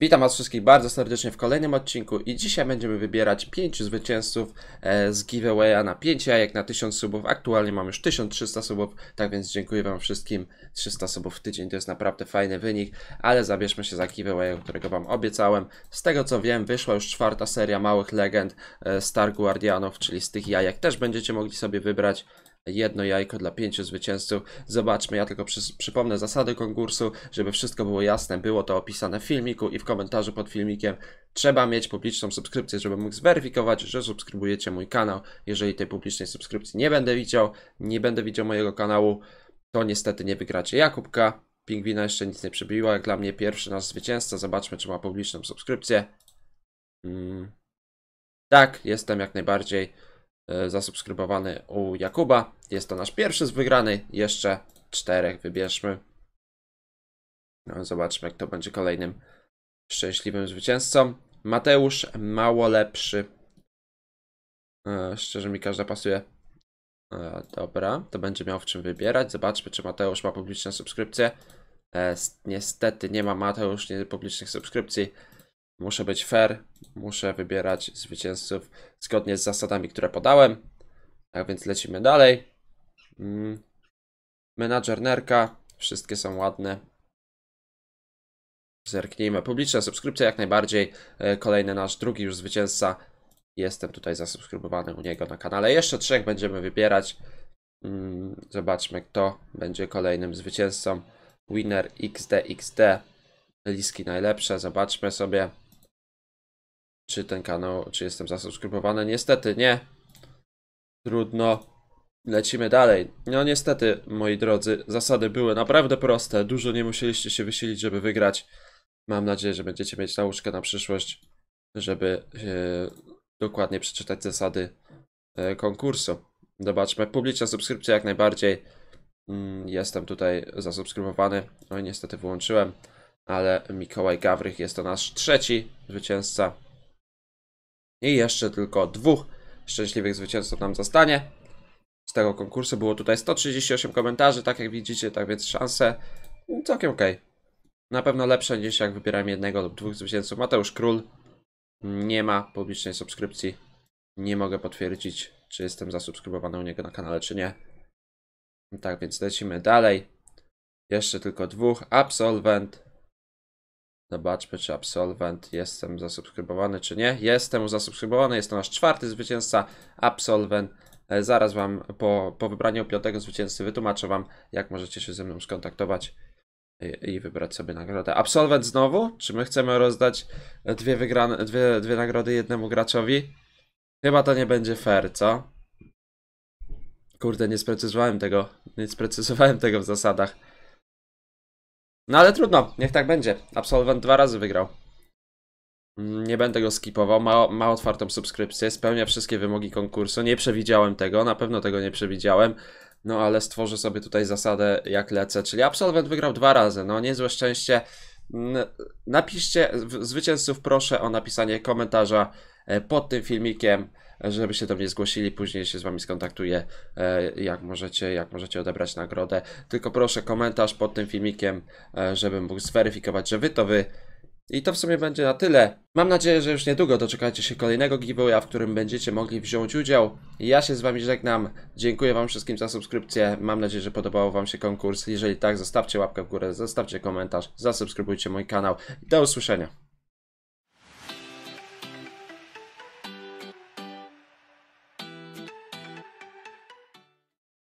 Witam Was wszystkich bardzo serdecznie w kolejnym odcinku i dzisiaj będziemy wybierać 5 zwycięzców e, z giveawaya na 5 jajek na 1000 subów. Aktualnie mam już 1300 subów, tak więc dziękuję Wam wszystkim. 300 subów w tydzień to jest naprawdę fajny wynik, ale zabierzmy się za giveaway, którego Wam obiecałem. Z tego co wiem, wyszła już czwarta seria małych legend e, Star Guardianów, czyli z tych jajek też będziecie mogli sobie wybrać jedno jajko dla pięciu zwycięzców. Zobaczmy, ja tylko przy, przypomnę zasady konkursu, żeby wszystko było jasne. Było to opisane w filmiku i w komentarzu pod filmikiem. Trzeba mieć publiczną subskrypcję, żeby mógł zweryfikować, że subskrybujecie mój kanał. Jeżeli tej publicznej subskrypcji nie będę widział, nie będę widział mojego kanału, to niestety nie wygracie Jakubka. Pingwina jeszcze nic nie przebiła. Jak dla mnie pierwszy nasz zwycięzca. Zobaczmy, czy ma publiczną subskrypcję. Mm. Tak, jestem jak najbardziej. E, zasubskrybowany u Jakuba. Jest to nasz pierwszy z wygranej. Jeszcze czterech wybierzmy. No, zobaczmy, kto będzie kolejnym szczęśliwym zwycięzcą. Mateusz, mało lepszy. E, szczerze mi każda pasuje. E, dobra, to będzie miał w czym wybierać. Zobaczmy, czy Mateusz ma publiczne subskrypcje. niestety nie ma Mateusz nie publicznych subskrypcji. Muszę być fair, muszę wybierać zwycięzców zgodnie z zasadami, które podałem. Tak więc lecimy dalej. Mm. Menadżer Nerka, wszystkie są ładne. Zerknijmy. Publiczne subskrypcje jak najbardziej. E, kolejny nasz drugi już zwycięzca. Jestem tutaj zasubskrybowany u niego na kanale. Jeszcze trzech będziemy wybierać. Mm, zobaczmy kto będzie kolejnym zwycięzcą. Winner XDXD. Liski najlepsze. Zobaczmy sobie czy ten kanał, czy jestem zasubskrybowany. Niestety nie. Trudno. Lecimy dalej. No niestety, moi drodzy, zasady były naprawdę proste. Dużo nie musieliście się wysilić, żeby wygrać. Mam nadzieję, że będziecie mieć nauczkę na przyszłość, żeby e, dokładnie przeczytać zasady yy, konkursu. Zobaczmy. Publiczna subskrypcja jak najbardziej. Mm, jestem tutaj zasubskrybowany. No i niestety wyłączyłem, ale Mikołaj Gawrych jest to nasz trzeci zwycięzca. I jeszcze tylko dwóch szczęśliwych zwycięzców nam zostanie. Z tego konkursu było tutaj 138 komentarzy, tak jak widzicie, tak więc szanse całkiem ok. Na pewno lepsze niż jak wybieram jednego lub dwóch zwycięzców. Mateusz Król nie ma publicznej subskrypcji. Nie mogę potwierdzić, czy jestem zasubskrybowany u niego na kanale, czy nie. Tak więc lecimy dalej. Jeszcze tylko dwóch. Absolwent Zobaczmy, czy absolwent jestem zasubskrybowany, czy nie. Jestem zasubskrybowany, jest to nasz czwarty zwycięzca, absolwent. E, zaraz Wam po, po wybraniu piątego zwycięzcy wytłumaczę Wam, jak możecie się ze mną skontaktować i, e, i wybrać sobie nagrodę. Absolwent znowu? Czy my chcemy rozdać dwie, wygrane, dwie, dwie nagrody jednemu graczowi? Chyba to nie będzie fair, co? Kurde, nie sprecyzowałem tego. Nie sprecyzowałem tego w zasadach. No ale trudno, niech tak będzie. Absolwent dwa razy wygrał. Mm, nie będę go skipował, ma, ma otwartą subskrypcję, spełnia wszystkie wymogi konkursu. Nie przewidziałem tego, na pewno tego nie przewidziałem. No ale stworzę sobie tutaj zasadę jak lecę, czyli absolwent wygrał dwa razy. No niezłe szczęście. Napiszcie, zwycięzców proszę o napisanie komentarza e, pod tym filmikiem, żeby się do mnie zgłosili, później się z wami skontaktuję, e, jak możecie, jak możecie odebrać nagrodę. Tylko proszę komentarz pod tym filmikiem, e, żebym mógł zweryfikować, że wy to wy i to w sumie będzie na tyle. Mam nadzieję, że już niedługo doczekacie się kolejnego giveawaya, w którym będziecie mogli wziąć udział. Ja się z Wami żegnam. Dziękuję Wam wszystkim za subskrypcję. Mam nadzieję, że podobał Wam się konkurs. Jeżeli tak, zostawcie łapkę w górę, zostawcie komentarz, zasubskrybujcie mój kanał. Do usłyszenia.